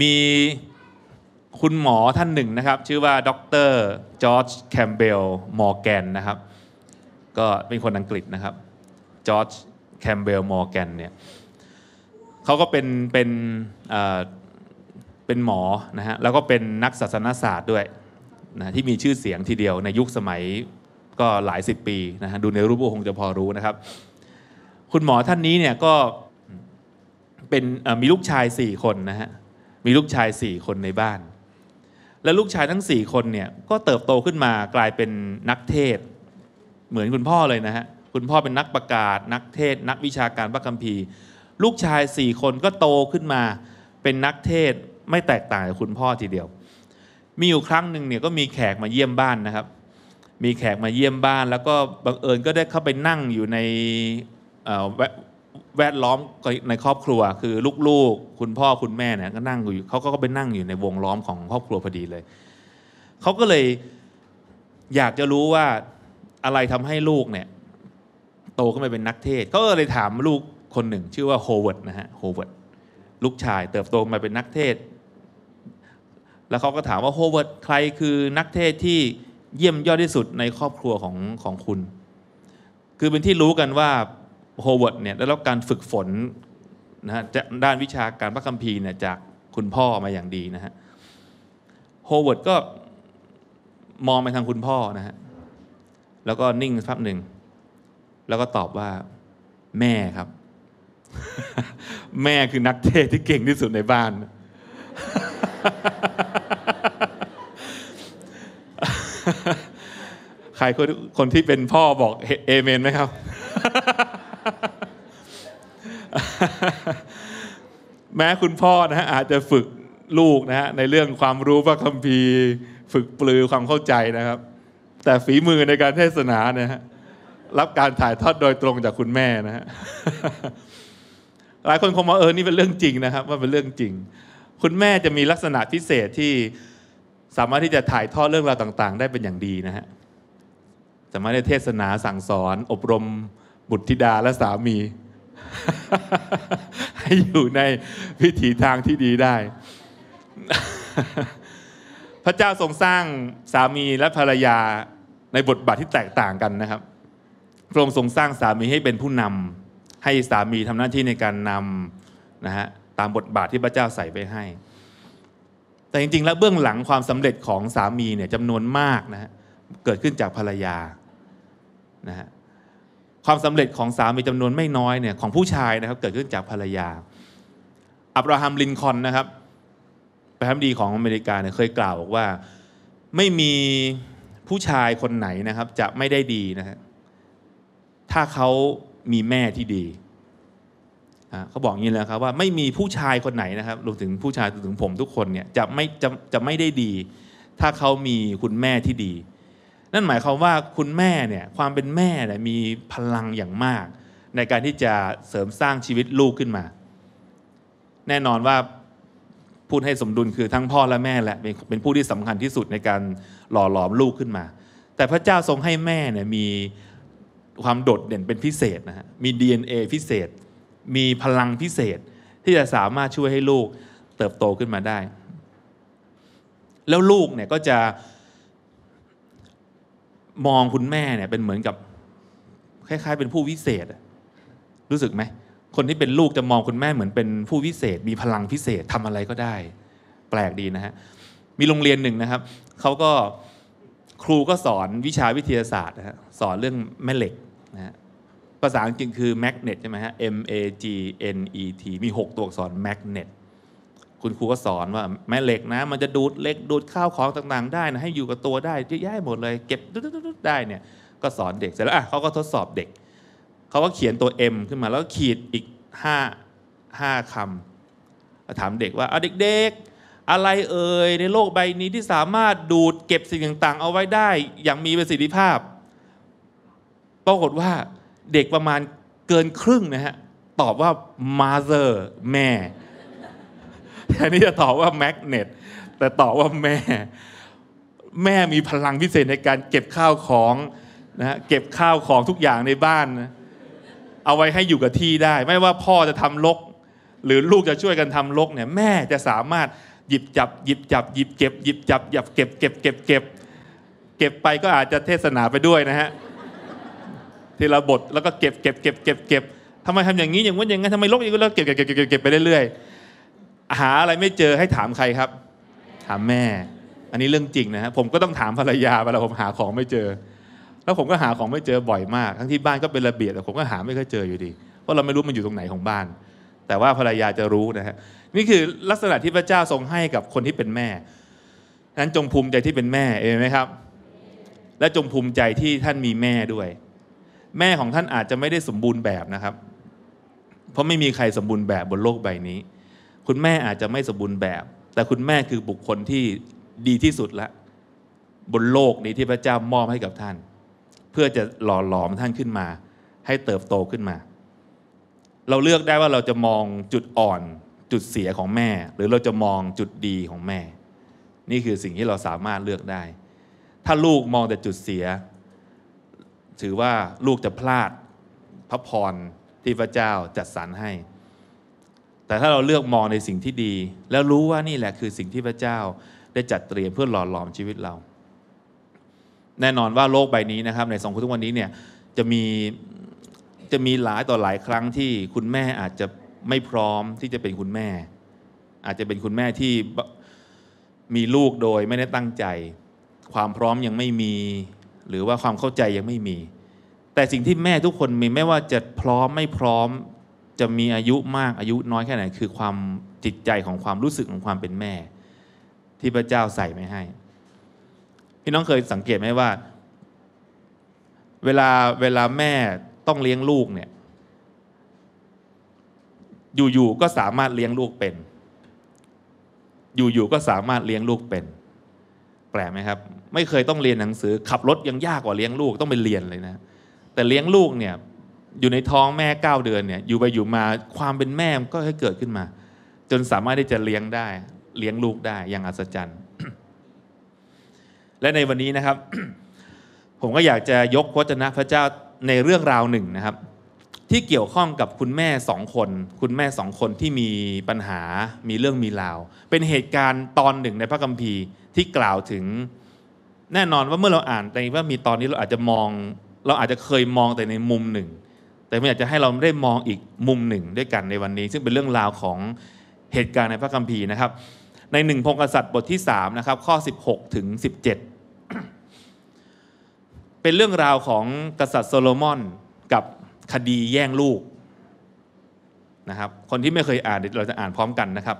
มีคุณหมอท่านหนึ่งนะครับ ชื่อว่าดรจอร์จแคมเบลมอร์แกนนะครับ ก็เป็นคนอังกฤษนะครับจอร์จแคมเบลมอร์แกนเนี่ยเขาก็เป็นเป็นเป็นหมอนะฮะแล้วก็เป็นนักศาสนศาสตร์ด้วยนะที่มีชื่อเสียงทีเดียวในยุคสมัยก็หลายสิบปีนะฮะดูในรูปคงจะพอรู้นะครับ คุณหมอท่านนี้เนี่ยก็เป็นมีลูกชาย4คนนะฮะมีลูกชายสี่คนในบ้าน และลูกชายทั้งสี่คนเนี่ยก็เติบโตขึ้นมากลายเป็นนักเทศเหมือนคุณพ่อเลยนะฮะคุณพ่อเป็นนักประกาศ นักเทศนักวิชาการพระคัมภีร์ ลูกชายสี่คนก็โตขึ้นมาเป็นนักเทศไม่แตกต่างจากคุณพ่อทีเดียว มีอยู่ครั้งหนึ่งเนี่ยก็มีแขกมาเยี่ยมบ้านนะครับ มีแขกมาเยี่ยมบ้าน แล้วก็บังเอิญก็ได้เข้าไปนั่งอยู่ในแวดล้อมในครอบครัวคือลูกๆคุณพ่อคุณแม่เนี่ยก็นั่งอยู่เขาก็ไปนั่งอยู่ในวงล้อมของครอบครัวพอดีเลยเขาก็เลยอยากจะรู้ว่าอะไรทำให้ลูกเนี่ย โตขึ้นมาเป็นนักเทศก็เลยถามลูกคนหนึ่งชื่อว่าโฮเวิร์ดนะฮะโฮเวิร์ดลูกชายเติบโตมาเป็นนักเทศ แล้วเขาก็ถามว่าโฮเวิร์ดใครคือนักเทศที่เยี่ยมยอดที่สุดในครอบครัวของของคุณ คือเป็นที่รู้กันว่าโฮเวิร์ดเนี่ยได้รับการฝึกฝนนะฮะ ด้านวิชาการพระคัมภีร์เนี่ยจากคุณพ่อมาอย่างดีนะฮะ โฮเวิร์ดก็มองไปทางคุณพ่อนะฮะ แล้วก็นิ่งสักหนึ่ง แล้วก็ตอบว่า แม่ครับ แม่คือนักเทศที่เก่งที่สุดในบ้าน ใครคนที่เป็นพ่อบอกเอเมนไหมครับแม้คุณพ่อนะฮะอาจจะฝึกลูกนะฮะในเรื่องความรู้พระคัมภีร์ฝึกปลือความเข้าใจนะครับ แต่ฝีมือในการเทศนาเนี่ยรับการถ่ายทอดโดยตรงจากคุณแม่นะฮะหลายคนคงมาเออนี่เป็นเรื่องจริงนะครับ ว่าเป็นเรื่องจริง คุณแม่จะมีลักษณะพิเศษที่สามารถที่จะถ่ายทอดเรื่องราวต่าง ๆ ได้เป็นอย่างดีนะฮะสามารถได้เทศนาสั่งสอน อบรม บุตรธิดาและสามีให้อยู่ในวิถีทางที่ดีได้ พระเจ้าทรงสร้างสามีและภรรยา ในบทบาทที่แตกต่างกันนะครับพระองค์ทรงสร้างสามีให้เป็นผู้นำให้สามีทำหน้าที่ในการนำนะฮะตามบทบาทที่พระเจ้าใส่ไปให้ แต่จริงๆแล้วเบื้องหลังความสำเร็จของสามีเนี่ยจำนวนมากนะฮะเกิดขึ้นจากภรรยานะฮะความสำเร็จของสามีจำนวนไม่น้อยเนี่ยของผู้ชายนะครับ เกิดขึ้นจากภรรยาอับราฮัมลินคอนนะครับประธานดีของอเมริกาเนี่ยเคยกล่าวบอกว่าไม่มีผู้ชายคนไหนนะครับ จะไม่ได้ดีนะฮะถ้าเขามีแม่ที่ดีเขาบอกอย่างนี้แลยครับว่าไม่มีผู้ชายคนไหนนะครับรวมถึงผู้ชายรวมถึงผมทุกคนเนี่ยจะไม่จะจะไม่ได้ดี ถ้าเขามีคุณแม่ที่ดีนั่นหมายความว่าคุณแม่เนี่ยความเป็นแม่เนี่ยมีพลังอย่างมาก ในการที่จะเสริมสร้างชีวิตลูกขึ้นมา แน่นอนว่าพูดให้สมดุลคือทั้งพ่อและแม่แหละเป็นผู้ที่สำคัญที่สุดในการหล่อหลอมลูกขึ้นมา แต่พระเจ้าทรงให้แม่เนี่ยมีความโดดเด่นเป็นพิเศษนะฮะมี DNA พิเศษ มีพลังพิเศษ ที่จะสามารถช่วยให้ลูกเติบโตขึ้นมาได้ แล้วลูกเนี่ยก็จะมองคุณแม่เนี่ยเป็นเหมือนกับคล้ายๆ เป็นผู้วิเศษ รู้สึกไหม คนที่เป็นลูกจะมองคุณแม่เหมือนเป็นผู้วิเศษ มีพลังพิเศษทำอะไรก็ได้ แปลกดีนะฮะ มีโรงเรียนหนึ่งนะครับ เขาก็ครูก็สอนวิชาวิทยาศาสตร์นะฮะสอนเรื่องแม่เหล็กนะฮะภาษาอังกฤษคือ magnet ใช่ไหมฮะ M A G N E T มี 6 ตัวอักษร magnet คุณครูก็สอนว่าแม่เหล็กนะ มันจะดูดเหล็กดูดข้าวของต่างๆได้นะให้อยู่กับตัวได้เยอะแยะหมดเลยเก็บได้เนี่ย ก็สอนเด็กเสร็จแล้วอ่ะเขาก็ทดสอบเด็ก เขาก็เขียนตัว M ขึ้นมาแล้วก็ขีดอีก5 5คำคำถามเด็กว่าเอาเด็กๆ อะไรเอ่ยในโลกใบนี้ที่สามารถดูดเก็บสิ่งต่างๆ เอาไว้ได้ อย่างมีประสิทธิภาพ ปรากฏว่าเด็กประมาณเกินครึ่งนะฮะตอบว่ามาเ t อร์แม่แทนที่จะตอบว่าแมกเนตแต่ตอบว่าแม่ แม่มีพลังพิเศษในการเก็บข้าวของนะเก็บข้าวของทุกอย่างในบ้านนะเอาไว้ให้อยู่กับที่ได้ ไม่ว่าพ่อจะทำลกหรือลูกจะช่วยกันทำลกเนี่ยแม่จะสามารถหยิบจับหยิบจับหยิบเก็บหยิบจับหยิบเก็บเก็บเก็บเก็บ เก็บไปก็อาจจะเทศนาไปด้วยนะฮะทีละบทแล้วก็เก็บเก็บเก็บเก็บเก็บทำไมทำอย่างนี้อย่างว่าอย่างนั้นทำไมลกอย่างนี้แล้วเก็บเก็บเก็บ เก็บไปเรื่อยหาอะไรไม่เจอให้ถามใครครับ ถามแม่ อันนี้เรื่องจริงนะฮะผมก็ต้องถามภรรยาเวลาผมหาของไม่เจอ แล้วผมก็หาของไม่เจอบ่อยมากทั้งที่บ้านก็เป็นระเบียบแต่ผมก็หาไม่เคยเจออยู่ดี เพราะเราไม่รู้มันอยู่ตรงไหนของบ้าน แต่ว่าภรรยาจะรู้นะฮะนี่คือลักษณะที่พระเจ้าทรงให้กับคนที่เป็นแม่นั้นจงภูมิใจที่เป็นแม่เองไหมครับ และจงภูมิใจที่ท่านมีแม่ด้วย แม่ของท่านอาจจะไม่ได้สมบูรณ์แบบนะครับ เพราะไม่มีใครสมบูรณ์แบบบนโลกใบนี้คุณแม่อาจจะไม่สมบูรณ์แบบ แต่คุณแม่คือบุคคลที่ดีที่สุดละบนโลกนี้ที่พระเจ้ามอบให้กับท่าน เพื่อจะหล่อหลอมท่านขึ้นมา ให้เติบโตขึ้นมา เราเลือกได้ว่าเราจะมองจุดอ่อนจุดเสียของแม่ หรือเราจะมองจุดดีของแม่ นี่คือสิ่งที่เราสามารถเลือกได้ ถ้าลูกมองแต่จุดเสีย ถือว่าลูกจะพลาด พระพรที่พระเจ้าจัดสรรให้แต่ถ้าเราเลือกมองในสิ่งที่ดี แล้วรู้ว่านี่แหละคือสิ่งที่พระเจ้าได้จัดเตรียมเพื่อหล่อหลอมชีวิตเรา แน่นอนว่าโลกใบนี้นะครับ ในสองคมทุกวันนี้เนี่ยจะมีจะมีหลายต่อหลายครั้งที่คุณแม่อาจจะไม่พร้อมที่จะเป็นคุณแม่ อาจจะเป็นคุณแม่ที่มีลูกโดยไม่ได้ตั้งใจ ความพร้อมยังไม่มี หรือว่าความเข้าใจยังไม่มี แต่สิ่งที่แม่ทุกคนมีไม่ว่าจะพร้อมไม่พร้อมจะมีอายุมากอายุน้อยแค่ไหน คือความจิตใจของความรู้สึกของความเป็นแม่ ที่พระเจ้าใส่ไม่ให้พี่น้องเคยสังเกตไหมว่า เวลาเวลาแม่ต้องเลี้ยงลูกเนี่ย อยู่ๆก็สามารถเลี้ยงลูกเป็น อยู่ๆก็สามารถเลี้ยงลูกเป็น แปลกไหมครับ ไม่เคยต้องเรียนหนังสือขับรถยังยากกว่าเลี้ยงลูก ต้องไปเรียนเลยนะ แต่เลี้ยงลูกเนี่ยอยู่ในท้องแม่ 9 เดือนเนี่ยอยู่ไปอยู่มาความเป็นแม่ก็ให้เกิดขึ้นมา จนสามารถที่จะเลี้ยงได้เลี้ยงลูกได้อย่างอัศจรรย์ และในวันนี้นะครับ ผมก็อยากจะยกวจนะพระเจ้าในเรื่องราวหนึ่งนะครับ ที่เกี่ยวข้องกับคุณแม่สองคน คุณแม่สองคนที่มีปัญหามีเรื่องมีราว เป็นเหตุการณ์ตอนหนึ่งในพระคัมภีร์ ที่กล่าวถึงแน่นอนว่าเมื่อเราอ่านในว่ามีตอนนี้เราอาจจะมอง เราอาจจะเคยมองแต่ในมุมหนึ่งแต่ผมอยากจะให้เราได้มองอีกมุมหนึ่งด้วยกันในวันนี้ ซึ่งเป็นเรื่องราวของเหตุการณ์ในพระคัมภีร์นะครับ ในหนึ่งพงศษัตริย์บทที่3นะครับ ข้อ 16 ถึง 17 เป็นเรื่องราวของกษัตริย์โซโลมอนกับคดีแย่งลูกนะครับคนที่ไม่เคยอ่านเราจะอ่านพร้อมกันนะครับ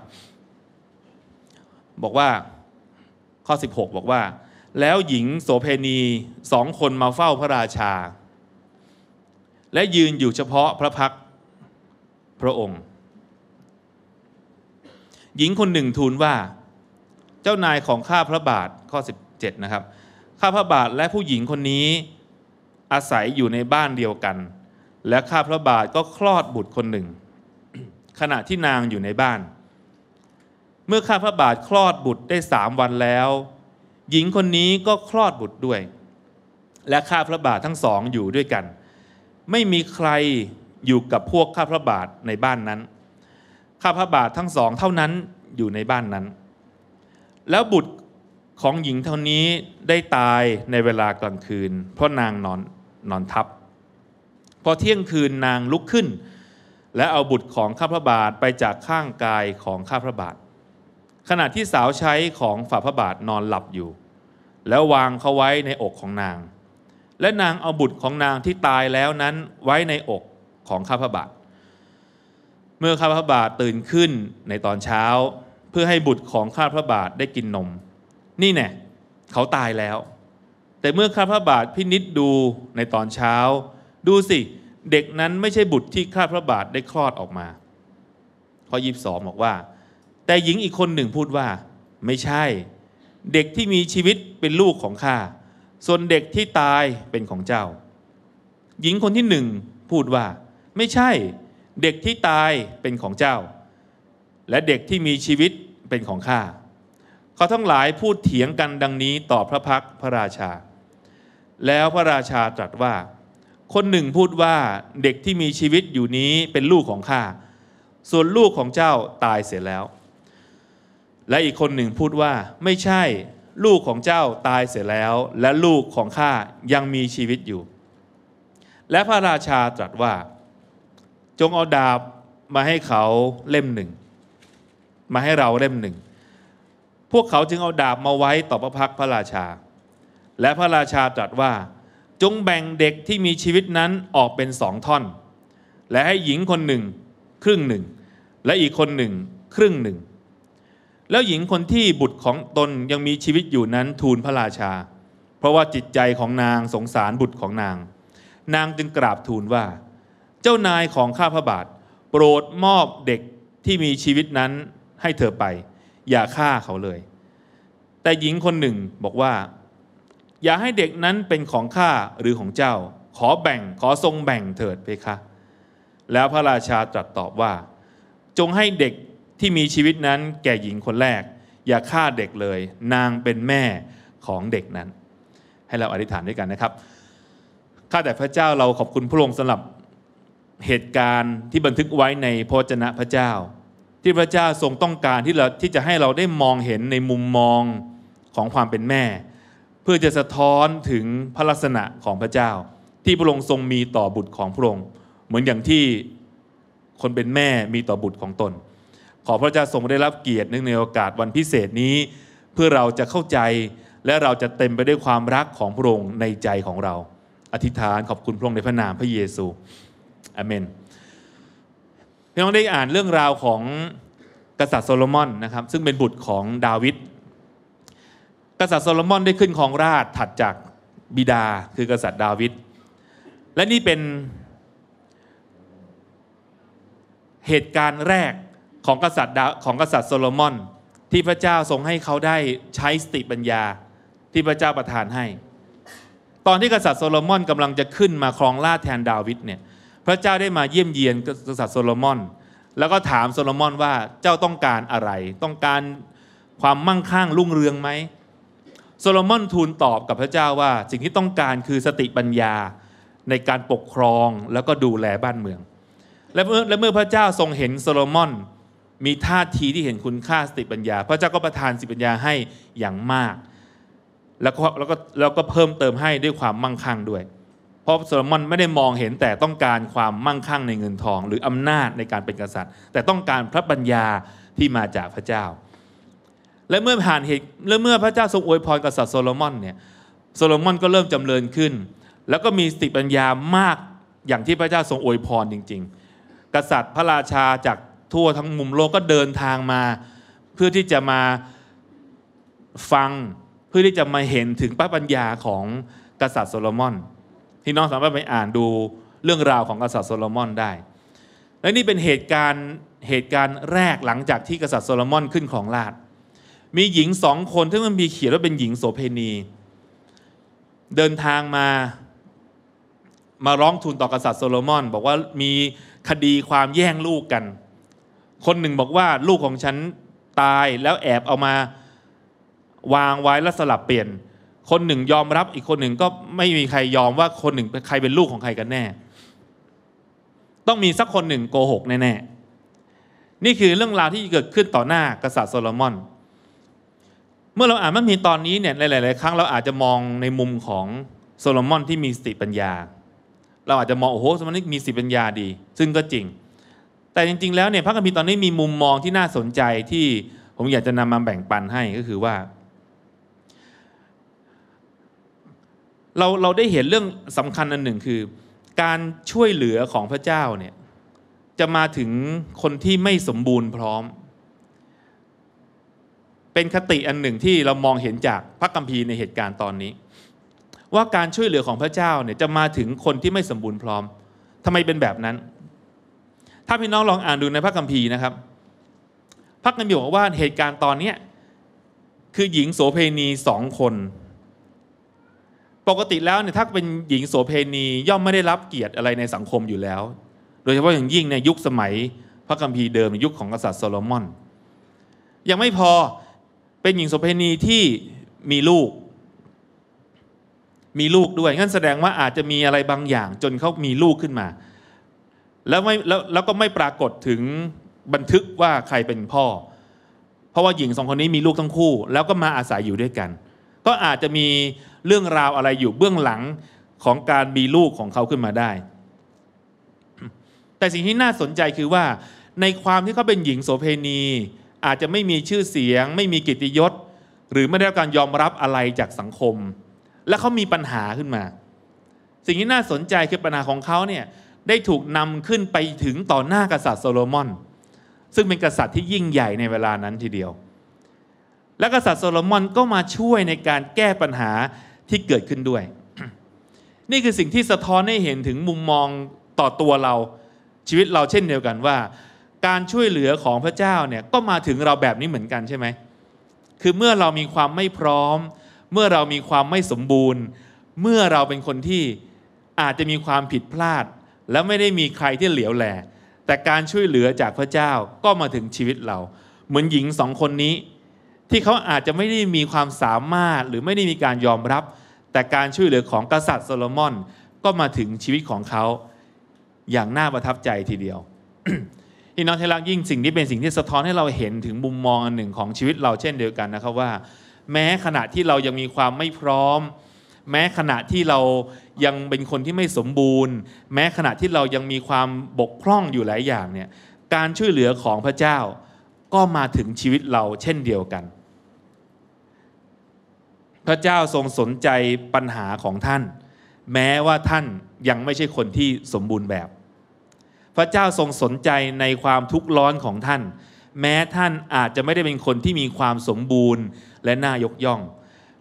บอกว่าข้อ 16 บอกว่า แล้วหญิงโสเพณีสองคนมาเฝ้าพระราชาและยืนอยู่เฉพาะพระพักพระองค์ หญิงคนหนึ่งทูลว่า เจ้านายของข้าพระบาทข้อ17 นะครับ ข้าพระบาทและผู้หญิงคนนี้อาศัยอยู่ในบ้านเดียวกัน และข้าพระบาทก็คลอดบุตรคนหนึ่ง ขณะที่นางอยู่ในบ้าน เมื่อข้าพระบาทคลอดบุตรได้สามวันแล้ว หญิงคนนี้ก็คลอดบุตรด้วย และข้าพระบาททั้งสองอยู่ด้วยกันไม่มีใครอยู่กับพวกข้าพระบาทในบ้านนั้นข้าพระบาททั้งสองเท่านั้นอยู่ในบ้านนั้น แล้วบุตรของหญิงเท่านี้ได้ตายในเวลากลางคืนเพราะนางนอนนอนทับพอเที่ยงคืนนางลุกขึ้น และเอาบุตรของข้าพระบาทไปจากข้างกายของข้าพระบาท ขณะที่สาวใช้ของฝ่าพระบาทนอนหลับอยู่ แล้ววางเขาไว้ในอกของนางและนางเอาบุตรของนางที่ตายแล้วนั้นไว้ในอกของข้าพบาทเมื่อข้าพบาทตื่นขึ้นในตอนเช้า เพื่อให้บุตรของข้าพบาทได้กินนม นี่แน่เขาตายแล้ว แต่เมื่อข้าพบาทพินิษดูในตอนเช้า ดูสิ เด็กนั้นไม่ใช่บุตรที่ข้าพบาทได้คลอดออกมาข้อยีบสองบอกว่า แต่หญิงอีกคนหนึ่งพูดว่า ไม่ใช่ เด็กที่มีชีวิตเป็นลูกของข้าส่วนเด็กที่ตายเป็นของเจ้า หญิงคนที่หนึ่งพูดว่า ไม่ใช่ เด็กที่ตายเป็นของเจ้า และเด็กที่มีชีวิตเป็นของข้าเขาทั้งหลายพูดเถียงกันดังนี้ต่อพระพักพระราชา แล้วพระราชาตรัสว่า คนหนึ่งพูดว่าเด็กที่มีชีวิตอยู่นี้เป็นลูกของข้าส่วนลูกของเจ้าตายเสียแล้ว และอีกคนหนึ่งพูดว่าไม่ใช่ลูกของเจ้าตายเสร็จแล้ว และลูกของข้ายังมีชีวิตอยู่ และพระราชาตรัสว่า จงเอาดาบมาให้เขาเล่มหนึ่ง มาให้เราเล่มหนึ่ง พวกเขาจึงเอาดาบมาไว้ต่อพระพักพระราชา และพระราชาตรัสว่า จงแบ่งเด็กที่มีชีวิตนั้นออกเป็นสองท่อน และให้หญิงคนหนึ่งครึ่งหนึ่ง และอีกคนหนึ่งครึ่งหนึ่งแล้วหญิงคนที่บุตรของตนยังมีชีวิตอยู่นั้นทูลพระราชา เพราะว่าจิตใจของนางสงสารบุตรของนาง นางจึงกราบทูลว่า เจ้านายของข้าพระบาทโปรดมอบเด็กที่มีชีวิตนั้นให้เธอไป อย่าฆ่าเขาเลย แต่หญิงคนหนึ่งบอกว่า อย่าให้เด็กนั้นเป็นของข้าหรือของเจ้า ขอแบ่งขอทรงแบ่งเถิดเพคะ แล้วพระราชาตรัสตอบว่า จงให้เด็กที่มีชีวิตนั้นแก่หญิงคนแรก อย่าฆ่าเด็กเลย นางเป็นแม่ของเด็กนั้น ให้เราอธิษฐานด้วยกันนะครับข้าแต่พระเจ้าเราขอบคุณพระองค์สำหรับเหตุการณ์ที่บันทึกไว้ในพระจนะพระเจ้าที่พระเจ้าทรงต้องการที่เราที่จะให้เราได้มองเห็นในมุมมองของความเป็นแม่ เพื่อจะสะท้อนถึงพระลักษณะของพระเจ้า ที่พระองค์ทรงมีต่อบุตรของพระองค์เหมือนอย่างที่คนเป็นแม่มีต่อบุตรของตนขอพระเจ้าทรงได้รับเกียรติในโอกาสวันพิเศษนี้ เพื่อเราจะเข้าใจ และเราจะเต็มไปด้วยความรักของพระองค์ในใจของเรา อธิษฐานขอบคุณพระองค์ในพระนามพระเยซูอเมนพี่น้องได้อ่านเรื่องราวของกษัตริย์โซโลมอนนะครับซึ่งเป็นบุตรของดาวิดกษัตริย์โซโลมอนได้ขึ้นครองราชถัดจากบิดาคือกษัตริย์ดาวิดและนี่เป็นเหตุการณ์แรกของกษัตริย์ของกษัตริย์โซโลมอนที่พระเจ้าทรงให้เขาได้ใช้สติปัญญาที่พระเจ้าประทานให้ ตอนที่กษัตริย์โซโลมอนกำลังจะขึ้นมาครองราชแทนดาวิดเนี่ยพระเจ้าได้มาเยี่ยมเยียนกษัตริย์โซโลมอน แล้วก็ถามโซโลมอนว่าเจ้าต้องการอะไร ต้องการความมั่งคั่งรุ่งเรืองไหมโซโลมอนทูลตอบกับพระเจ้าว่าสิ่งที่ต้องการคือสติปัญญาในการปกครองแล้วก็ดูแลบ้านเมือง และเมื่อพระเจ้าทรงเห็นโซโลมอนมีท่าทีที่เห็นคุณค่าสติปัญญา พระเจ้าก็ประทานสติปัญญาให้อย่างมาก แล้วก็แล้วก็แล้วก็เพิ่มเติมให้ด้วยความมั่งคั่งด้วย เพราะโซโลมอนไม่ได้มองเห็นแต่ต้องการความมั่งคั่งในเงินทอง หรืออำนาจในการเป็นกษัตริย์ แต่ต้องการพระปัญญาที่มาจากพระเจ้า และเมื่อผ่านเหตุและเมื่อพระเจ้าทรงอวยพรกษัตริย์โซโลมอนเนี่ยโซโลมอนก็เริ่มจำเริญขึ้น แล้วก็มีสติปัญญามากอย่างที่พระเจ้าทรงอวยพรจริง ๆ กษัตริย์พระราชาจากทั่วทั้งมุมโลกก็เดินทางมา เพื่อที่จะมาฟังเพื่อที่จะมาเห็นถึงพระปัญญาของกษัตริย์โซโลมอนที่น้องสามารถไปอ่านดูเรื่องราวของกษัตริย์โซโลมอนได้ และนี่เป็นเหตุการณ์เหตุการณ์แรกหลังจากที่กษัตริย์โซโลมอนขึ้นของราชมีหญิงสองคนที่มันมีเขียนว่าเป็นหญิงโสเพณีเดินทางมามาร้องทูลต่อกษัตริย์โซโลมอน บอกว่ามีคดีความแย่งลูกกันคนหนึ่งบอกว่าลูกของฉันตายแล้วแอบเอามาวางไว้แล้วสลับเปลี่ยน คนหนึ่งยอมรับอีกคนหนึ่งก็ไม่มีใครยอมว่าคนหนึ่งใครเป็นลูกของใครกันแน่ ต้องมีสักคนหนึ่งโกหกแน่ๆนี่คือเรื่องราวที่เกิดขึ้นต่อหน้ากษัตริย์โซโลมอน เมื่อเราอ่านมัทธิวตอนนี้เนี่ย หลายๆครั้งเราอาจจะมองในมุมของโซโลมอนที่มีสติปัญญา เราอาจจะมองโอ้โหสมัยนี้มีสติปัญญาดี ซึ่งก็จริงแต่จริง ๆ แล้วเนี่ยพระคัมภีร์ตอนนี้มีมุมมองที่น่าสนใจที่ผมอยากจะนำมาแบ่งปันให้ก็คือว่า เราเราได้เห็นเรื่องสำคัญอันหนึ่งคือ การช่วยเหลือของพระเจ้าเนี่ยจะมาถึงคนที่ไม่สมบูรณ์พร้อม เป็นคติอันหนึ่งที่เรามองเห็นจากพระคัมภีร์ในเหตุการณ์ตอนนี้ ว่าการช่วยเหลือของพระเจ้าเนี่ยจะมาถึงคนที่ไม่สมบูรณ์พร้อมทำไมเป็นแบบนั้นถ้าพี่น้องลองอ่านดูในพระคัมภีร์นะครับ พระคัมภีร์บอกว่าเหตุการณ์ตอนเนี้ยคือหญิงโสเพณีสองคน ปกติแล้วเนี่ยถ้าเป็นหญิงโสเพณีย่อมไม่ได้รับเกียรติอะไรในสังคมอยู่แล้ว โดยเฉพาะอย่างยิ่งในยุคสมัยพระคัมภีร์เดิมในยุคของกษัตริย์โซโลมอน ยังไม่พอเป็นหญิงโสเพณีที่มีลูก มีลูกด้วย งั้นแสดงว่าอาจจะมีอะไรบางอย่างจนเขามีลูกขึ้นมาแล้วไม่แล้วแล้วก็ไม่ปรากฏถึงบันทึกว่าใครเป็นพ่อ เพราะว่าหญิงสองคนนี้มีลูกทั้งคู่แล้วก็มาอาศัยอยู่ด้วยกัน ก็อาจจะมีเรื่องราวอะไรอยู่เบื้องหลังของการมีลูกของเขาขึ้นมาได้ แต่สิ่งที่น่าสนใจคือว่าในความที่เขาเป็นหญิงโสเพณี อาจจะไม่มีชื่อเสียงไม่มีกิตติยศหรือไม่ได้รับการยอมรับอะไรจากสังคม และเขามีปัญหาขึ้นมา สิ่งที่น่าสนใจคือปัญหาของเขาเนี่ยได้ถูกนำขึ้นไปถึงต่อหน้ากษัตริย์โซโลมอน ซึ่งเป็นกษัตริย์ที่ยิ่งใหญ่ในเวลานั้นทีเดียว และกษัตริย์โซโลมอนก็มาช่วยในการแก้ปัญหาที่เกิดขึ้นด้วย นี่คือสิ่งที่สะท้อนให้เห็นถึงมุมมองต่อตัวเรา ชีวิตเราเช่นเดียวกันว่าการช่วยเหลือของพระเจ้าเนี่ยก็มาถึงเราแบบนี้เหมือนกันใช่ไหมคือเมื่อเรามีความไม่พร้อม เมื่อเรามีความไม่สมบูรณ์ เมื่อเราเป็นคนที่อาจจะมีความผิดพลาดแล้วไม่ได้มีใครที่เหลียวแลแต่การช่วยเหลือจากพระเจ้าก็มาถึงชีวิตเรา เหมือนหญิงสองคนนี้ ที่เขาอาจจะไม่ได้มีความสามารถหรือไม่ได้มีการยอมรับ แต่การช่วยเหลือของกษัตริย์โซโลมอนก็มาถึงชีวิตของเขา อย่างน่าประทับใจทีเดียวพี่น้องที่รักยิ่งสิ่งนี้เป็นสิ่งที่สะท้อนให้เราเห็นถึงมุมมองอันหนึ่งของชีวิตเราเช่นเดียวกันนะครับว่า แม้ขณะที่เรายังมีความไม่พร้อมแม้ขณะที่เรายังเป็นคนที่ไม่สมบูรณ์ แม้ขณะที่เรายังมีความบกพร่องอยู่หลายอย่างเนี่ยการช่วยเหลือของพระเจ้าก็มาถึงชีวิตเราเช่นเดียวกัน พระเจ้าทรงสนใจปัญหาของท่าน แม้ว่าท่านยังไม่ใช่คนที่สมบูรณ์แบบ พระเจ้าทรงสนใจในความทุกข์ร้อนของท่าน แม้ท่านอาจจะไม่ได้เป็นคนที่มีความสมบูรณ์ และน่ายกย่อง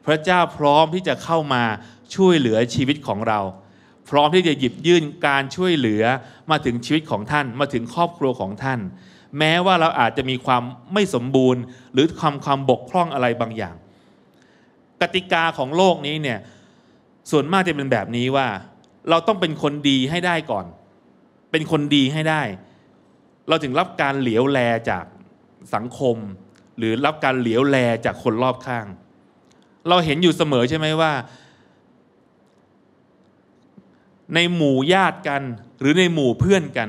พระเจ้าพร้อมที่จะเข้ามาช่วยเหลือชีวิตของเรา พร้อมที่จะหยิบยื่นการช่วยเหลือมาถึงชีวิตของท่าน มาถึงครอบครัวของท่าน แม้ว่าเราอาจจะมีความไม่สมบูรณ์ หรือความความบกพร่องอะไรบางอย่างกติกาของโลกนี้เนี่ยส่วนมากจะเป็นแบบนี้ว่า เราต้องเป็นคนดีให้ได้ก่อน เป็นคนดีให้ได้ เราถึงรับการเหลียวแลจากสังคม หรือรับการเหลียวแลจากคนรอบข้างเราเห็นอยู่เสมอใช่ไหมว่า ในหมู่ญาติกัน หรือในหมู่เพื่อนกัน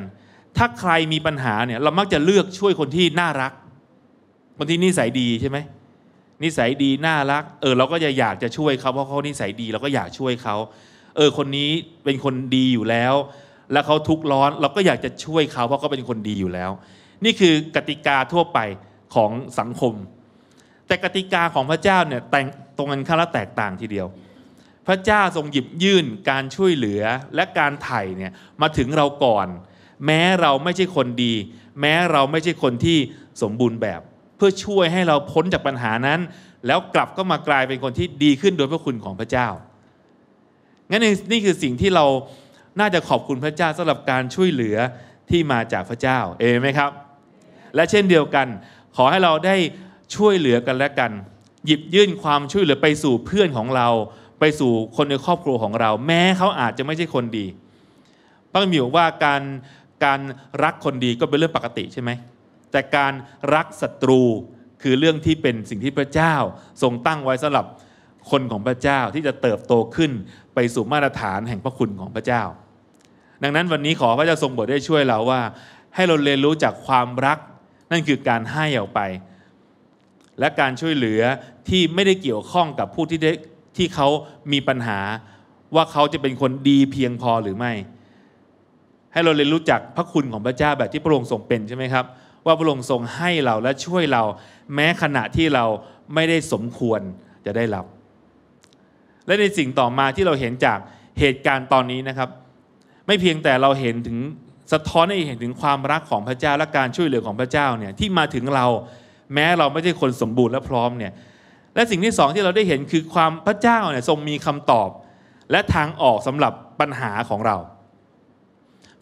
ถ้าใครมีปัญหาเนี่ย เรามักจะเลือกช่วยคนที่น่ารักคนที่นิสัยดีใช่ไหมนิสัยดี น่ารัก เออ เราก็จะอยากจะช่วยเขาเพราะเขานิสัยดีเราก็อยากช่วยเขา เออคนนี้เป็นคนดีอยู่แล้ว แล้วเขาทุกร้อน เราก็อยากจะช่วยเขาเพราะเขาเป็นคนดีอยู่แล้ว นี่คือกติกาทั่วไปของสังคม แต่กติกาของพระเจ้าเนี่ยแต่งตรงกันข้ามและแตกต่างทีเดียว พระเจ้าทรงหยิบยื่นการช่วยเหลือและการไถ่เนี่ยมาถึงเราก่อน แม้เราไม่ใช่คนดี แม้เราไม่ใช่คนที่สมบูรณ์แบบ เพื่อช่วยให้เราพ้นจากปัญหานั้น แล้วกลับก็มากลายเป็นคนที่ดีขึ้นโดยพระคุณของพระเจ้างั้นนี่คือสิ่งที่เรา น่าจะขอบคุณพระเจ้าสำหรับการช่วยเหลือที่มาจากพระเจ้าเอไหมครับ และเช่นเดียวกัน ขอให้เราได้ช่วยเหลือกันและกันหยิบยื่นความช่วยเหลือไปสู่เพื่อนของเรา ไปสู่คนในครอบครัวของเรา แม้เขาอาจจะไม่ใช่คนดีป้ามีบอกว่าการการรักคนดีก็เป็นเรื่องปกติใช่ไหมแต่การรักศัตรูคือเรื่องที่เป็นสิ่งที่พระเจ้า ทรงตั้งไว้สำหรับคนของพระเจ้าที่จะเติบโตขึ้น ไปสู่มาตรฐานแห่งพระคุณของพระเจ้า ดังนั้นวันนี้ขอพระเจ้าทรงโปรดได้ช่วยเราว่า ให้เราเรียนรู้จากความรักนั่นคือการให้ออกไปและการช่วยเหลือที่ไม่ได้เกี่ยวข้องกับผู้ที่ได้ที่เขามีปัญหา ว่าเขาจะเป็นคนดีเพียงพอหรือไม่ ให้เราเรียนรู้จักพระคุณของพระเจ้าแบบที่พระองค์ทรงเป็นใช่ไหมครับ ว่าพระองค์ทรงให้เราและช่วยเรา แม้ขณะที่เราไม่ได้สมควรจะได้รับ และในสิ่งต่อมาที่เราเห็นจากเหตุการณ์ตอนนี้นะครับ ไม่เพียงแต่เราเห็นถึงสะท้อนให้เห็นถึงความรักของพระเจ้าและการช่วยเหลือของพระเจ้าเนี่ยที่มาถึงเราแม้เราไม่ใช่คนสมบูรณ์และพร้อมเนี่ย และสิ่งที่สองที่เราได้เห็นคือความพระเจ้าเนี่ยทรงมีคำตอบและทางออกสำหรับปัญหาของเรา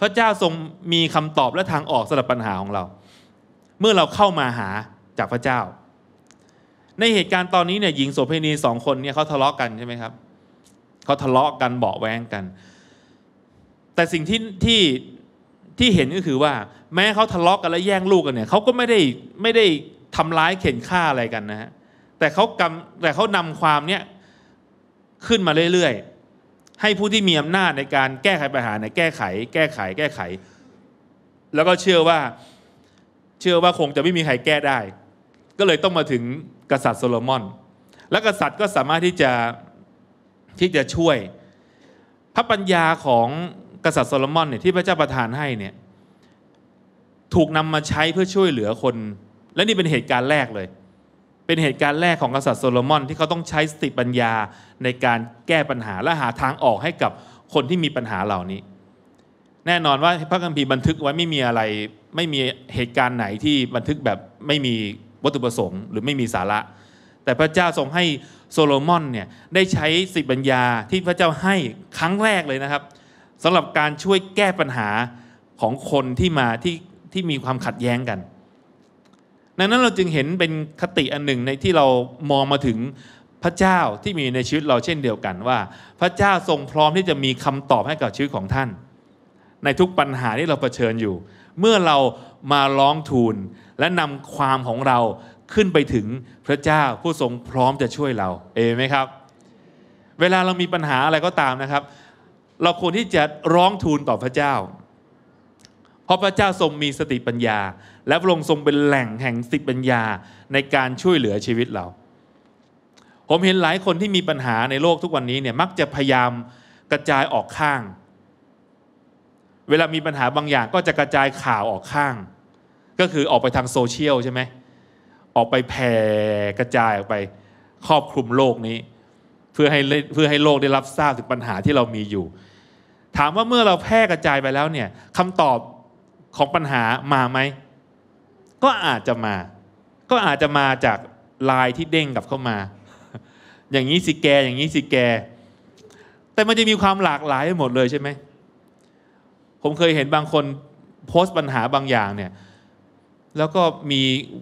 พระเจ้าทรงมีคำตอบและทางออกสำหรับปัญหาของเรา เมื่อเราเข้ามาหาจากพระเจ้า ในเหตุการณ์ตอนนี้เนี่ยหญิงโสเภณีสองคนเนี่ยเขาทะเลาะกันใช่ไหมครับเขาทะเลาะกันเบาแวงกัน แต่สิ่งที่ที่ที่เห็นก็คือว่า แม้เขาทะเลาะกันและแย่งลูกกันเนี่ยเขาก็ไม่ได้ไม่ได้ทำร้ายเข็นฆ่าอะไรกันนะฮะแต่เขากำแต่เขานำความเนี้ย ขึ้นมาเรื่อยๆ ให้ผู้ที่มีอำนาจในการแก้ไขปัญหาในแก้ไข แก้ไข แก้ไข แล้วก็เชื่อว่าเชื่อว่าคงจะไม่มีใครแก้ได้ ก็เลยต้องมาถึงกษัตริย์โซโลมอน และกษัตริย์ก็สามารถที่จะที่จะช่วย พระปัญญาของกษัตริย์โซโลมอนเนี่ยที่พระเจ้าประทานให้เนี่ย ถูกนำมาใช้เพื่อช่วยเหลือคนและนี่เป็นเหตุการณ์แรกเลย เป็นเหตุการณ์แรกของกษัตริย์โซโลมอนที่เขาต้องใช้สติปัญญาในการแก้ปัญหาและหาทางออกให้กับคนที่มีปัญหาเหล่านี้ แน่นอนว่าพระคัมภีร์บันทึกไว้ไม่มีอะไรไม่มีเหตุการณ์ไหนที่บันทึกแบบไม่มีวัตถุประสงค์หรือไม่มีสาระ แต่พระเจ้าทรงให้โซโลมอนเนี่ยได้ใช้สิบัญญาที่พระเจ้าให้ครั้งแรกเลยนะครับสำหรับการช่วยแก้ปัญหาของคนที่มาที่ที่มีความขัดแย้งกันดังนั้นเราจึงเห็นเป็นคติอันหนึ่งในที่เรามองมาถึงพระเจ้าที่มีในชีวิตเราเช่นเดียวกันว่า พระเจ้าทรงพร้อมที่จะมีคำตอบให้กับชีวิตของท่าน ในทุกปัญหาที่เราเผชิญอยู่ เมื่อเรามาร้องทูลและนำความของเราขึ้นไปถึงพระเจ้าผู้ทรงพร้อมจะช่วยเราเอไหมครับ เวลาเรามีปัญหาอะไรก็ตามนะครับ เราควรที่จะร้องทูลต่อพระเจ้าเพราะพระเจ้าทรงมีสติปัญญา และพระองค์ทรงเป็นแหล่งแห่งสติปัญญาในการช่วยเหลือชีวิตเรา ผมเห็นหลายคนที่มีปัญหาในโลกทุกวันนี้เนี่ย มักจะพยายามกระจายออกข้าง เวลามีปัญหาบางอย่างก็จะกระจายข่าวออกข้าง ก็คือออกไปทางโซเชียลใช่ไหมออกไปแผ่กระจายออกไป ครอบคลุมโลกนี้ เพื่อให้เพื่อให้โลกได้รับทราบถึงปัญหาที่เรามีอยู่ ถามว่าเมื่อเราแพร่กระจายไปแล้วเนี่ยคำตอบของปัญหามาไหม ก็อาจจะมา ก็อาจจะมาจากลายที่เด้งกลับเข้ามา อย่างนี้ สิแก อย่างนี้ สิแก แต่มันจะมีความหลากหลายหมดเลยใช่ไหมผมเคยเห็นบางคน โพสต์ปัญหาบางอย่างเนี่ย แล้วก็มี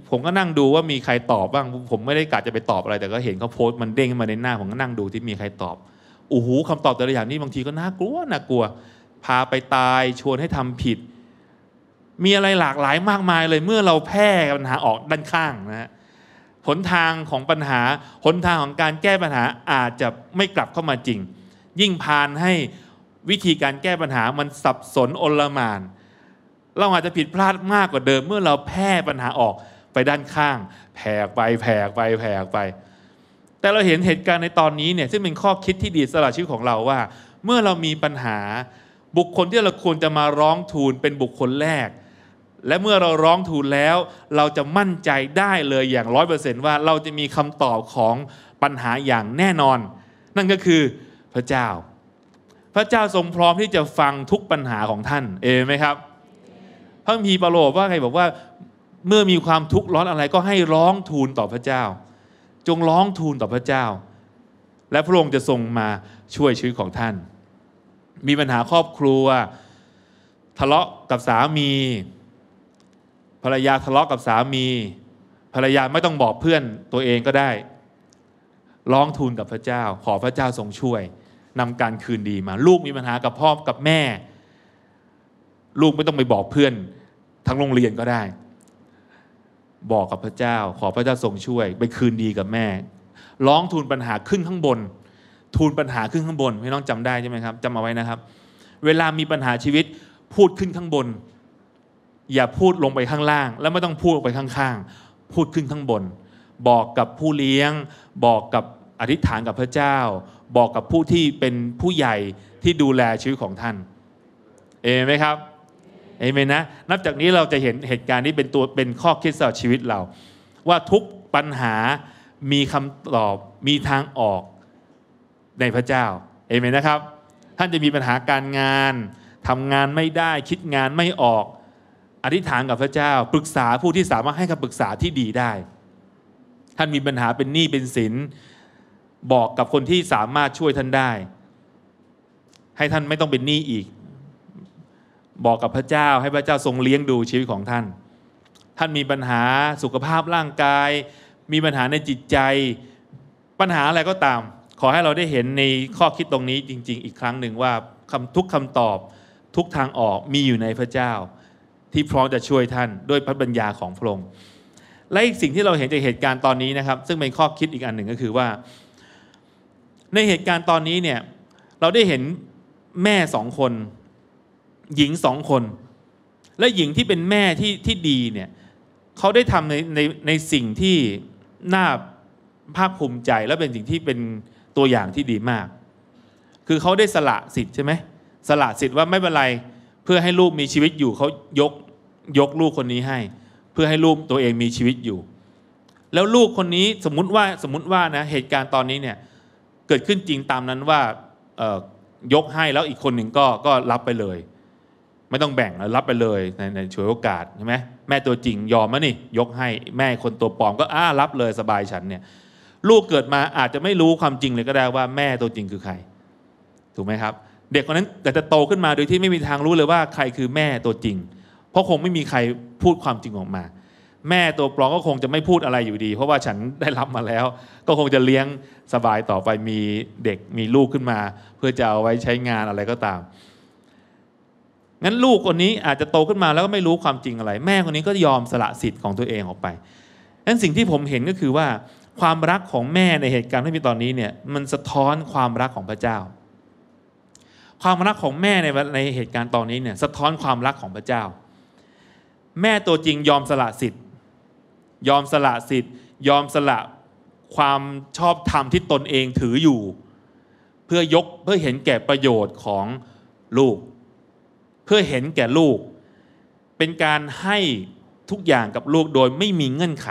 ผมก็นั่งดูว่ามีใครตอบบ้าง ผมไม่ได้กะจะไปตอบอะไรแต่ก็เห็นเขาโพสต์มันเด้งมาในหน้า ผมก็นั่งดูที่มีใครตอบโอ้โหคำตอบแต่ละอย่างนี่บางทีก็น่ากลัวน่ากลัว พาไปตายชวนให้ทำผิดมีอะไรหลากหลายมากมายเลยเมื่อเราแพร่ปัญหาออกด้านข้างนะฮะหนทางของปัญหาหนทางของการแก้ปัญหาอาจจะไม่กลับเข้ามาจริง ยิ่งพานให้วิธีการแก้ปัญหามันสับสนอลมาน เราอาจจะผิดพลาดมากกว่าเดิม เมื่อเราแพร่ปัญหาออกไปด้านข้าง แผ่ไปแผ่ไปแผ่ไป แต่เราเห็นเหตุการณ์ในตอนนี้เนี่ยซึ่งเป็นข้อคิดที่ดีสำหรับชีวิตของเราว่า เมื่อเรามีปัญหาบุคคลที่เราควรจะมาร้องทูลเป็นบุคคลแรกและเมื่อเราร้องทูลแล้ว เราจะมั่นใจได้เลยอย่างร้อยเปอร์เซนต์ว่าเราจะมีคำตอบของปัญหาอย่างแน่นอน นั่นก็คือพระเจ้า พระเจ้าทรงพร้อมที่จะฟังทุกปัญหาของท่าน เอไหมครับพระมีปโลมว่าใครบอกว่าเมื่อมีความทุกข์ร้อนอะไรก็ให้ร้องทูลต่อพระเจ้า จงร้องทูลต่อพระเจ้า และพระองค์จะทรงมาช่วยชีวิตของท่าน มีปัญหาครอบครัวทะเลาะกับสามีภรรยาทะเลาะกับสามี ภรรยาไม่ต้องบอกเพื่อนตัวเองก็ได้ ร้องทูลกับพระเจ้า ขอพระเจ้าทรงช่วย นำการคืนดีมา ลูกมีปัญหากับพ่อ กับแม่ ลูกไม่ต้องไปบอกเพื่อน ทั้งโรงเรียนก็ได้ บอกกับพระเจ้า ขอพระเจ้าทรงช่วย ไปคืนดีกับแม่ ร้องทูลปัญหาขึ้นข้างบน ทูลปัญหาขึ้นข้างบนพี่น้องจำได้ใช่ไหมครับจำเอาไว้นะครับ เวลามีปัญหาชีวิตพูดขึ้นข้างบนอย่าพูดลงไปข้างล่างแล้วไม่ต้องพูดไปข้างๆพูดขึ้นข้างบน บอกกับผู้เลี้ยง บอกกับอธิษฐานกับพระเจ้า บอกกับผู้ที่เป็นผู้ใหญ่ที่ดูแลชีวิตของท่าน เอเมนไหมครับ เอเมนนะ นับจากนี้เราจะเห็นเหตุการณ์นี้เป็นตัวเป็นข้อคิดสำหรับชีวิตเรา ว่าทุกปัญหามีคำตอบมีทางออกในพระเจ้า เอเมนนะครับ ท่านจะมีปัญหาการงานทำงานไม่ได้คิดงานไม่ออกอธิษฐานกับพระเจ้าปรึกษาผู้ที่สามารถให้คำปรึกษาที่ดีได้ ท่านมีปัญหาเป็นหนี้เป็นสินบอกกับคนที่สามารถช่วยท่านได้ ให้ท่านไม่ต้องเป็นหนี้อีก บอกกับพระเจ้าให้พระเจ้าทรงเลี้ยงดูชีวิตของท่าน ท่านมีปัญหาสุขภาพร่างกาย มีปัญหาในจิตใจ ปัญหาอะไรก็ตาม ขอให้เราได้เห็นในข้อคิดตรงนี้จริง ๆ อีกครั้งหนึ่งว่าทุกคำตอบทุกทางออกมีอยู่ในพระเจ้าที่พร้อมจะช่วยท่านด้วยพระปัญญาของพระองค์ และอีกสิ่งที่เราเห็นจากเหตุการณ์ตอนนี้นะครับ ซึ่งเป็นข้อคิดอีกอันหนึ่งก็คือว่าในเหตุการณ์ตอนนี้เนี่ยเราได้เห็นแม่สองคน หญิงสองคน และหญิงที่เป็นแม่ที่ที่ดีเนี่ยเขาได้ทำในในในสิ่งที่น่าภาคภูมิใจและเป็นสิ่งที่เป็นตัวอย่างที่ดีมาก คือเขาได้สละสิทธิ์ใช่ไหมสละสิทธิ์ว่าไม่เป็นไรเพื่อให้ลูกมีชีวิตอยู่เขายกยกลูกคนนี้ให้ เพื่อให้ลูกตัวเองมีชีวิตอยู่ แล้วลูกคนนี้สมมุติว่าสมมุติว่านะเหตุการณ์ตอนนี้เนี่ยเกิดขึ้นจริงตามนั้นว่ายกให้แล้วอีกคนหนึ่งก็ก็รับไปเลย ไม่ต้องแบ่งแล้วรับไปเลยในในช่วยโอกาสใช่ไหมแม่ตัวจริงยอมมะนี่ยกให้ แม่คนตัวปลอมก็อ้ารับเลยสบายฉันเนี่ย ลูกเกิดมาอาจจะไม่รู้ความจริงเลยก็ได้ว่าแม่ตัวจริงคือใคร ถูกไหมครับเด็กคนนั้นแต่จะโตขึ้นมาโดยที่ไม่มีทางรู้เลยว่าใครคือแม่ตัวจริง เพราะคงไม่มีใครพูดความจริงออกมา แม่ตัวปลอมก็คงจะไม่พูดอะไรอยู่ดี เพราะว่าฉันได้รับมาแล้ว ก็คงจะเลี้ยงสบายต่อไปมีเด็กมีลูกขึ้นมา เพื่อจะเอาไว้ใช้งานอะไรก็ตาม งั้นลูกคนนี้อาจจะโตขึ้นมาแล้วก็ไม่รู้ความจริงอะไร แม่คนนี้ก็ยอมสละสิทธิ์ของตัวเองออกไป งั้นสิ่งที่ผมเห็นก็คือว่าความรักของแม่ในเหตุการณ์ที่มีตอนนี้เนี่ยมันสะท้อนความรักของพระเจ้าความรักของแม่ในในเหตุการณ์ตอนนี้เนี่ยสะท้อนความรักของพระเจ้า แม่ตัวจริงยอมสละสิทธิ์ยอมสละสิทธิ์ยอมสละความชอบธรรมที่ตนเองถืออยู่ เพื่อยกเพื่อเห็นแก่ประโยชน์ของลูก เพื่อเห็นแก่ลูก เป็นการให้ทุกอย่างกับลูกโดยไม่มีเงื่อนไข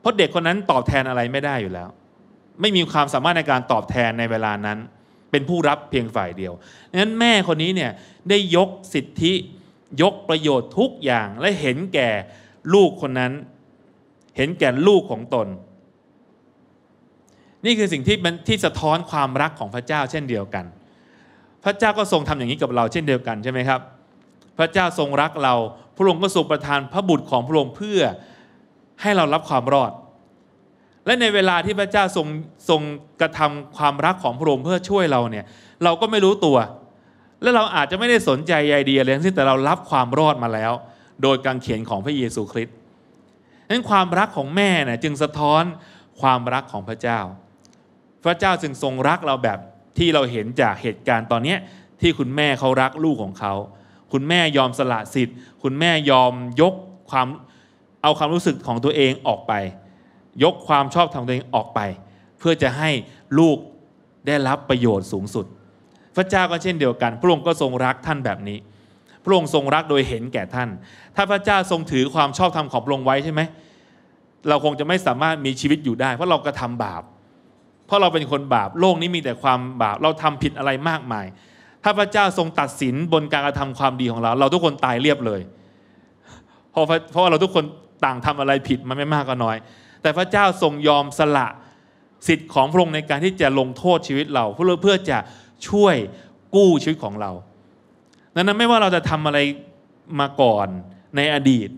เพราะเด็กคนนั้นตอบแทนอะไรไม่ได้อยู่แล้ว ไม่มีความสามารถในการตอบแทนในเวลานั้นเป็นผู้รับเพียงฝ่ายเดียวดังนั้นแม่คนนี้เนี่ยได้ยกสิทธิยกประโยชน์ทุกอย่างและเห็นแก่ลูกคนนั้นเห็นแก่ลูกของตน นี่คือสิ่งที่มันที่สะท้อนความรักของพระเจ้าเช่นเดียวกัน พระเจ้าก็ทรงทำอย่างนี้กับเราเช่นเดียวกันใช่ไหมครับพระเจ้าทรงรักเราพระองค์ก็ทรงประทานพระบุตรของพระองค์เพื่อให้เรารับความรอดและในเวลาที่พระเจ้าทรงทรงกระทำความรักของพระองค์เพื่อช่วยเราเนี่ยเราก็ไม่รู้ตัว และเราอาจจะไม่ได้สนใจใยดีอะไรทั้งสิ้นแต่เรารับความรอดมาแล้ว โดยการเขียนของพระเยซูคริสต์นั้นความรักของแม่เนี่ยจึงสะท้อนความรักของพระเจ้า พระเจ้าจึงทรงรักเราแบบที่เราเห็นจากเหตุการณ์ตอนนี้ที่คุณแม่เขารักลูกของเขาคุณแม่ยอมสละสิทธิ์ คุณแม่ยอมยกความเอาความรู้สึกของตัวเองออกไปยกความชอบธรรมตัวเองออกไป เพื่อจะให้ลูกได้รับประโยชน์สูงสุด พระเจ้าก็เช่นเดียวกัน พระองค์ก็ทรงรักท่านแบบนี้ พระองค์ทรงรักโดยเห็นแก่ท่าน ถ้าพระเจ้าทรงถือความชอบธรรมของพระองค์ไว้ใช่ไหมเราคงจะไม่สามารถมีชีวิตอยู่ได้เพราะเรากระทำบาป เพราะเราเป็นคนบาป โลกนี้มีแต่ความบาป เราทำผิดอะไรมากมาย ถ้าพระเจ้าทรงตัดสินบนการกระทำความดีของเรา เราทุกคนตายเรียบเลย เพราะเพราะเราทุกคนต่างทำอะไรผิดมันไม่มากก็น้อยแต่พระเจ้าทรงยอมสละสิทธิ์ของพระองค์ในการที่จะลงโทษชีวิตเราเพื่อเพื่อจะช่วยกู้ชีวิตของเรา ดังนั้นไม่ว่าเราจะทำอะไรมาก่อนในอดีต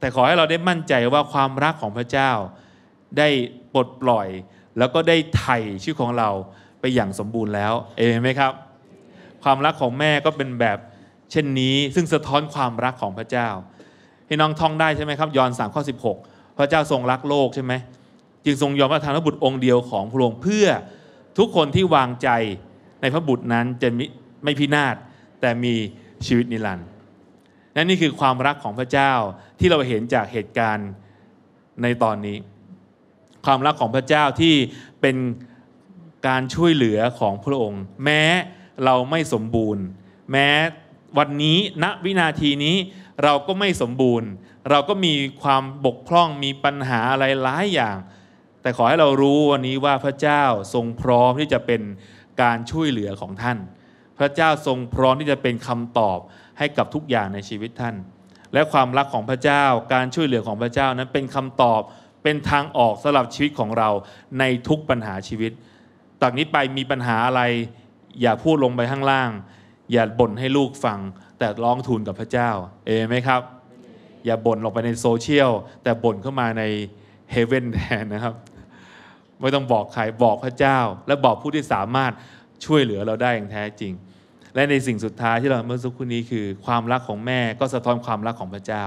แต่ขอให้เราได้มั่นใจว่าความรักของพระเจ้าได้ปลดปล่อยแล้วก็ได้ไถ่ชีวิตของเราไปอย่างสมบูรณ์แล้ว เอไหมครับ ความรักของแม่ก็เป็นแบบเช่นนี้ซึ่งสะท้อนความรักของพระเจ้าให้น้องท่องได้ใช่ไหมครับยอห์นสามข้อสิบหกพระเจ้าทรงรักโลกใช่ไหมจึงทรงยอมพระทานพระบุตรองค์เดียวของพระองค์เพื่อทุกคนที่วางใจในพระบุตรนั้นจะไม่พินาศแต่มีชีวิตนิรันดร์นั่นนี่คือความรักของพระเจ้าที่เราเห็นจากเหตุการณ์ในตอนนี้ ความรักของพระเจ้าที่เป็นการช่วยเหลือของพระองค์ แม้เราไม่สมบูรณ์ แม้วันนี้ณนะวินาทีนี้เราก็ไม่สมบูรณ์ เราก็มีความบกพร่องมีปัญหาอะไรหลายอย่าง แต่ขอให้เรารู้วันนี้ว่าพระเจ้าทรงพร้อมที่จะเป็นการช่วยเหลือของท่าน พระเจ้าทรงพร้อมที่จะเป็นคำตอบให้กับทุกอย่างในชีวิตท่าน และความรักของพระเจ้าการช่วยเหลือของพระเจ้านั้นเป็นคำตอบเป็นทางออกสำหรับชีวิตของเราในทุกปัญหาชีวิตจากนี้ไปมีปัญหาอะไรอย่าพูดลงไปข้างล่าง อย่าบ่นให้ลูกฟังแต่ร้องทูลกับพระเจ้า เอไหมครับ อย่าบ่นลงไปในโซเชียลแต่บ่นเข้ามาในเฮเว่นแทนนะครับ ไม่ต้องบอกใครบอกพระเจ้า และบอกผู้ที่สามารถช่วยเหลือเราได้อย่างแท้จริง และในสิ่งสุดท้ายที่เราเมื่อสักครู่นี้คือความรักของแม่ก็สะท้อนความรักของพระเจ้า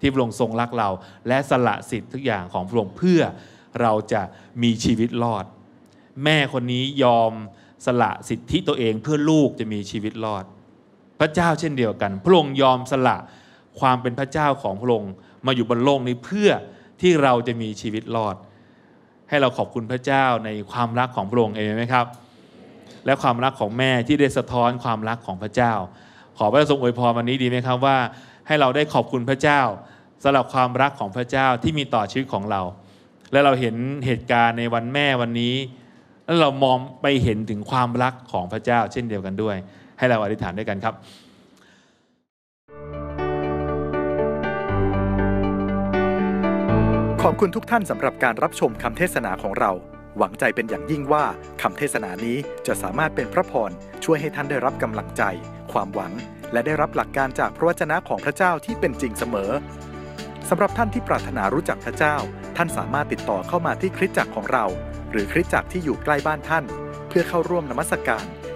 ที่พระองค์ทรงรักเรา และสละสิทธิ์ทุกอย่างของพระองค์เพื่อเราจะมีชีวิตรอด แม่คนนี้ยอมสละสิทธิตัวเองเพื่อลูกจะมีชีวิตรอดพระเจ้าเช่นเดียวกัน พระองค์ยอมสละความเป็นพระเจ้าของพระองค์มาอยู่บนโลกนี้เพื่อที่เราจะมีชีวิตรอด ให้เราขอบคุณพระเจ้าในความรักของพระองค์เองไหมครับ และความรักของแม่ที่ได้สะท้อนความรักของพระเจ้า ขอพระทรงอวยพรวันนี้ดีไหมครับ ว่าให้เราได้ขอบคุณพระเจ้าสำหรับความรักของพระเจ้าที่มีต่อชีวิตของเรา และเราเห็นเหตุการณ์ในวันแม่วันนี้แล้วเรามองไปเห็นถึงความรักของพระเจ้า เช่นเดียวกันด้วยให้เราอธิษฐานด้วยกันครับ ขอบคุณทุกท่านสำหรับการรับชมคำเทศนาของเรา หวังใจเป็นอย่างยิ่งว่าคำเทศนานี้จะสามารถเป็นพระพรช่วยให้ท่านได้รับกำลังใจ ความหวัง และได้รับหลักการจากพระวจนะของพระเจ้าที่เป็นจริงเสมอสำหรับท่านที่ปรารถนารู้จักพระเจ้า ท่านสามารถติดต่อเข้ามาที่คริสตจักรของเรา หรือคริสตจักรที่อยู่ใกล้บ้านท่าน เพื่อเข้าร่วมนมัสการ